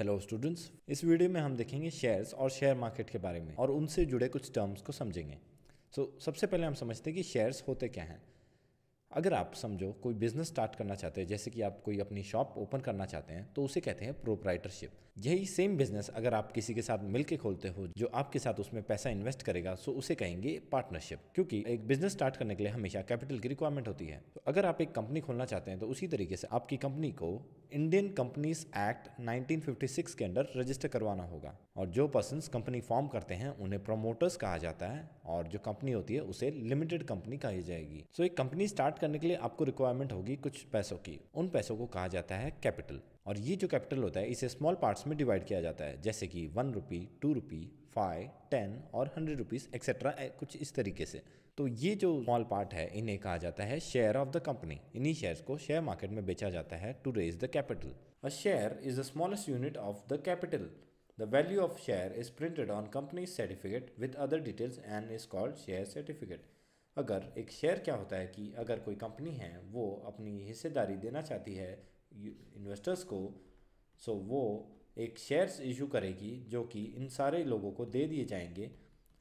Hello students इस video में हम देखेंगे शेयर्स और शेयर मार्केट के बारे में और उनसे जुड़े कुछ टर्म्स को समझेंगे सो so, सबसे पहले हम समझते हैं कि शेयर्स होते क्या हैं अगर आप समझो कोई बिजनेस स्टार्ट करना चाहते हैं जैसे कि आप कोई अपनी शॉप ओपन करना चाहते हैं तो उसे कहते हैं प्रोपराइटरशिप यही सेम बिजनेस अगर आप किसी के साथ मिलकर खोलते हो जो आपके साथ उसमें पैसा इन्वेस्ट करेगा सो उसे कहेंगे पार्टनरशिप क्योंकि एक बिजनेस स्टार्ट करने के लिए हमेशा कैपिटल की रिक्वायरमेंट होती है तो अगर आप एक कंपनी खोलना चाहते हैं तो उसी तरीके से आपकी कंपनी को इंडियन कंपनीज एक्ट 1956 के अंडर रजिस्टर करवाना होगा और जो पर्सन कंपनी फॉर्म करते हैं उन्हें प्रोमोटर्स कहा जाता है और जो कंपनी होती है उसे लिमिटेड कंपनी कही जाएगी सो so, एक कंपनी स्टार्ट करने के लिए आपको रिक्वायरमेंट होगी कुछ पैसों की उन पैसों को कहा जाता है कैपिटल और ये जो कैपिटल होता है इसे स्मॉल पार्ट्स में डिवाइड किया जाता है जैसे कि one rupee two rupee five ten और हंड्रेड रुपीज़ एक्सेट्रा कुछ इस तरीके से तो ये जो स्मॉल पार्ट है इन्हें कहा जाता है शेयर ऑफ द कंपनी इन्हीं शेयर्स को शेयर मार्केट में बेचा जाता है to raise the capital a share is the smallest unit of the capital the value of share is printed on company certificate with other details and is called share certificate अगर एक share क्या होता है कि अगर कोई company है वो अपनी हिस्सेदारी देना चाहती है इन्वेस्टर्स को सो so वो एक शेयर्स इशू करेगी जो कि इन सारे लोगों को दे दिए जाएंगे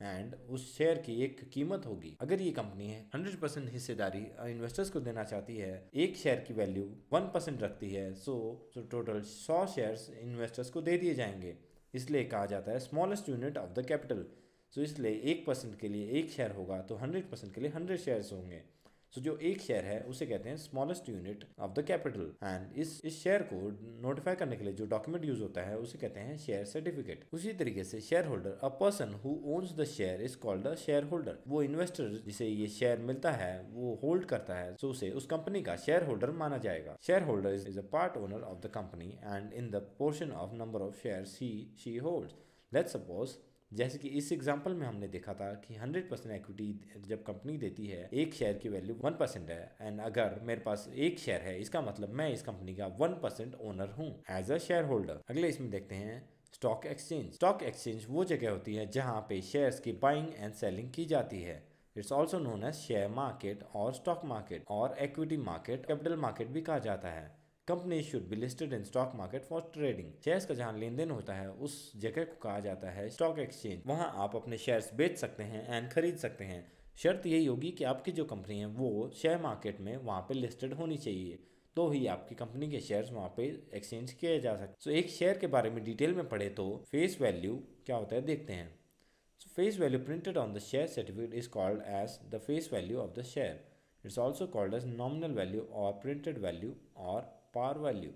एंड उस शेयर की एक कीमत होगी अगर ये कंपनी है हंड्रेड परसेंट हिस्सेदारी इन्वेस्टर्स को देना चाहती है एक शेयर की वैल्यू वन परसेंट रखती है सो तो टोटल सौ शेयर्स इन्वेस्टर्स को दे दिए जाएंगे इसलिए कहा जाता है smallest unit of the capital so इसलिए एक परसेंट के लिए एक शेयर होगा तो हंड्रेड परसेंट के लिए हंड्रेड शेयर्स होंगे सो so, जो एक शेयर है उसे कहते हैं smallest unit of the capital and इस इस शेयर को नोटिफाई करने के लिए जो डॉक्यूमेंट यूज होता है उसे कहते हैं शेयर सर्टिफिकेट उसी तरीके से share holder a person who owns the share is called a share holder वो इन्वेस्टर जिसे ये शेयर मिलता है वो होल्ड करता है सो तो so उसे उस कंपनी का शेयर होल्डर माना जाएगा share holder is a part owner of the company and in the portion of number of share see she hold let suppose जैसे कि इस एग्जाम्पल में हमने देखा था कि 100 परसेंट इक्विटी जब कंपनी देती है एक शेयर की वैल्यू 1 परसेंट है एंड अगर मेरे पास एक शेयर है इसका मतलब मैं इस कंपनी का 1 परसेंट ओनर हूँ एज अ शेयर होल्डर अगले इसमें देखते हैं स्टॉक एक्सचेंज स्टॉक एक्सचेंज वो जगह होती है जहाँ पे शेयर्स की बाइंग एंड सेलिंग की जाती है it's also known as share market और स्टॉक मार्केट और एक्विटी मार्केट कैपिटल मार्केट भी कहा जाता है company should be listed in stock market for trading shares का जहाँ लेन देन होता है उस जगह को कहा जाता है स्टॉक एक्सचेंज वहाँ आप अपने शेयर्स बेच सकते हैं एंड खरीद सकते हैं शर्त यही होगी कि आपकी जो कंपनी है वो शेयर मार्केट में वहाँ पे लिस्टेड होनी चाहिए तो ही आपकी कंपनी के शेयर्स वहाँ पे एक्सचेंज किए जा सकते सो so, एक शेयर के बारे में डिटेल में पढ़े तो फेस वैल्यू क्या होता है देखते हैं so face value printed on the share certificate is called as the face value of the share it's also called as nominal value और प्रिंटेड वैल्यू और par value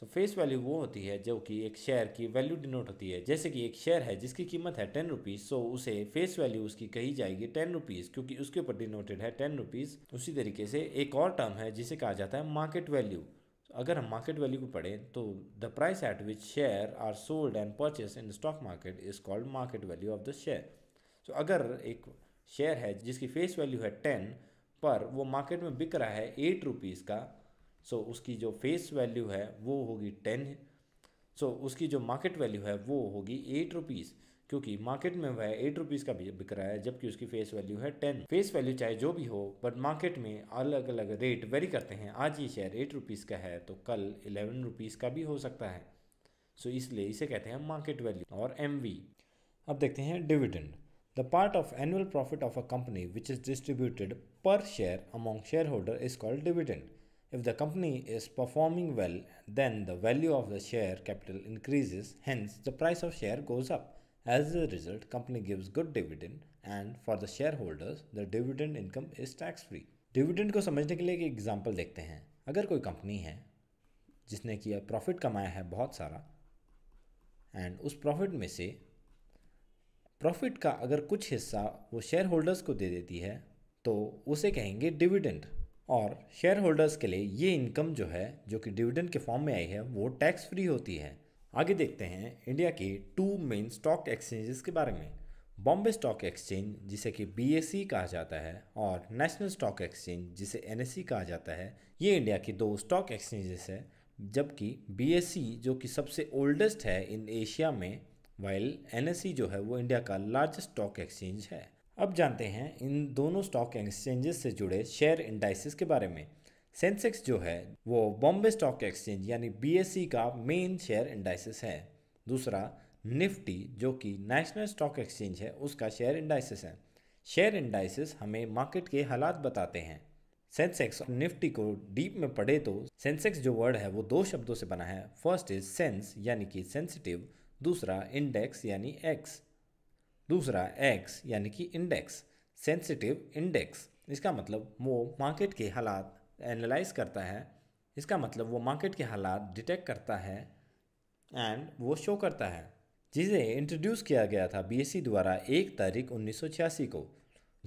so face value वो होती है जो कि एक शेयर की value denote होती है जैसे कि एक शेयर है जिसकी कीमत है टेन रुपीज़ सो उसे फेस वैल्यू उसकी कही जाएगी टेन रुपीज़ क्योंकि उसके ऊपर डिनोटेड है टेन रुपीज़ उसी तरीके से एक और टर्म है जिसे कहा जाता है मार्केट वैल्यू अगर हम मार्केट वैल्यू को पढ़ें तो the price at which share are sold and purchase in stock market is called market value of the share so अगर एक शेयर है जिसकी फेस वैल्यू है टेन पर वो मार्केट में बिक रहा है एट रुपीज़ का सो so, उसकी जो फेस वैल्यू है वो होगी टेन सो so, उसकी जो मार्केट वैल्यू है वो होगी एट रुपीज़ क्योंकि मार्केट में वह एट रुपीज़ का बिक रहा है जबकि उसकी फेस वैल्यू है टेन फेस वैल्यू चाहे जो भी हो बट मार्केट में अलग अलग रेट वेरी करते हैं आज ये शेयर एट रुपीज़ का है तो कल इलेवन रुपीज़ का भी हो सकता है सो so, इसलिए इसे कहते हैं मार्केट वैल्यू और एम अब देखते हैं dividend the part of annual profit of a company which is distributed per share among share holder is called dividend If the company is performing well, then the value of the share capital increases, hence the price of share goes up. As a result, company gives good dividend and for the shareholders, the dividend income is tax free. Dividend को समझने के लिए एक example देखते हैं अगर कोई company है जिसने किया प्रॉफिट कमाया है बहुत सारा एंड उस प्रॉफिट में से प्रॉफिट का अगर कुछ हिस्सा वो शेयर होल्डर्स को दे देती है तो उसे कहेंगे डिविडेंड और शेयर होल्डर्स के लिए ये इनकम जो है जो कि डिविडेंड के फॉर्म में आई है वो टैक्स फ्री होती है आगे देखते हैं इंडिया के टू मेन स्टॉक एक्सचेंजेस के बारे में बॉम्बे स्टॉक एक्सचेंज जिसे कि बी कहा जाता है और नेशनल स्टॉक एक्सचेंज जिसे एन कहा जाता है ये इंडिया के दो स्टॉक एक्सचेंजेस है जबकि बी जो कि सबसे ओल्डेस्ट है इन एशिया में वाइल एन जो है वो इंडिया का लार्जेस्ट स्टॉक एक्सचेंज है अब जानते हैं इन दोनों स्टॉक एक्सचेंजेस से जुड़े शेयर इंडाइसिस के बारे में सेंसेक्स जो है वो बॉम्बे स्टॉक एक्सचेंज यानी बीएसई e का मेन शेयर इंडाइसिस है दूसरा निफ्टी जो कि नेशनल स्टॉक एक्सचेंज है उसका शेयर इंडाइसिस है शेयर इंडाइसिस हमें मार्केट के हालात बताते हैं सेंसेक्स और निफ्टी को डीप में पढ़े तो सेंसेक्स जो वर्ड है वो दो शब्दों से बना है फर्स्ट इज सेंस यानी कि सेंसिटिव दूसरा इंडेक्स यानी एक्स दूसरा एक्स यानी कि इंडेक्स सेंसिटिव इंडेक्स इसका मतलब वो मार्केट के हालात एनालाइज करता है इसका मतलब वो मार्केट के हालात डिटेक्ट करता है एंड वो शो करता है जिसे इंट्रोड्यूस किया गया था बीएससी e द्वारा एक तारीख उन्नीस को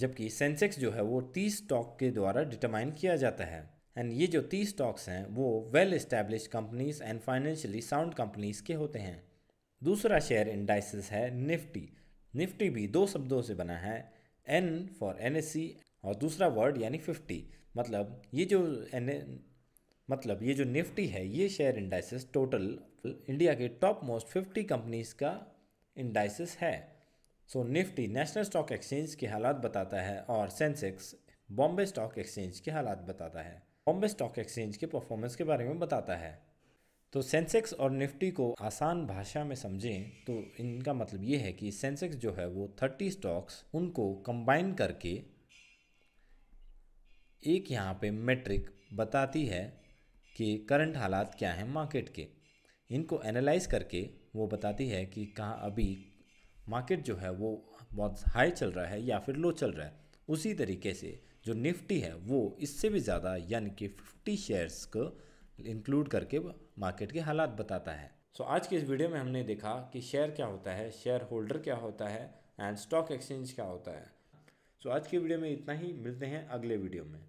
जबकि सेंसेक्स जो है वो तीस स्टॉक के द्वारा डिटरमाइन किया जाता है एंड ये जो तीस स्टॉक्स हैं वो well establish companies and financially sound companies के होते हैं दूसरा शेयर इंडाइसिस है निफ्टी निफ्टी भी दो शब्दों से बना है एन फॉर एन और दूसरा वर्ड यानी फिफ्टी मतलब ये जो एन मतलब ये जो निफ्टी है ये शेयर इंडाइसिस टोटल इंडिया के टॉप मोस्ट फिफ्टी कंपनीज का इंडाइसिस है so so, Nifty national stock exchange के हालात बताता है और सेंसेक्स बॉम्बे स्टॉक एक्सचेंज के हालात बताता है बॉम्बे स्टॉक एक्सचेंज के परफॉर्मेंस के बारे में बताता है तो सेंसेक्स और निफ्टी को आसान भाषा में समझें तो इनका मतलब ये है कि सेंसेक्स जो है वो थर्टी स्टॉक्स उनको कंबाइन करके एक यहाँ पे मेट्रिक बताती है कि करंट हालात क्या हैं मार्केट के इनको एनालाइज करके वो बताती है कि कहाँ अभी मार्केट जो है वो बहुत हाई चल रहा है या फिर लो चल रहा है उसी तरीके से जो निफ्टी है वो इससे भी ज़्यादा यानी कि फिफ्टी शेयर्स को इंक्लूड करके मार्केट के हालात बताता है सो so, आज के इस वीडियो में हमने देखा कि शेयर क्या होता है शेयर होल्डर क्या होता है एंड स्टॉक एक्सचेंज क्या होता है सो so, आज के वीडियो में इतना ही मिलते हैं अगले वीडियो में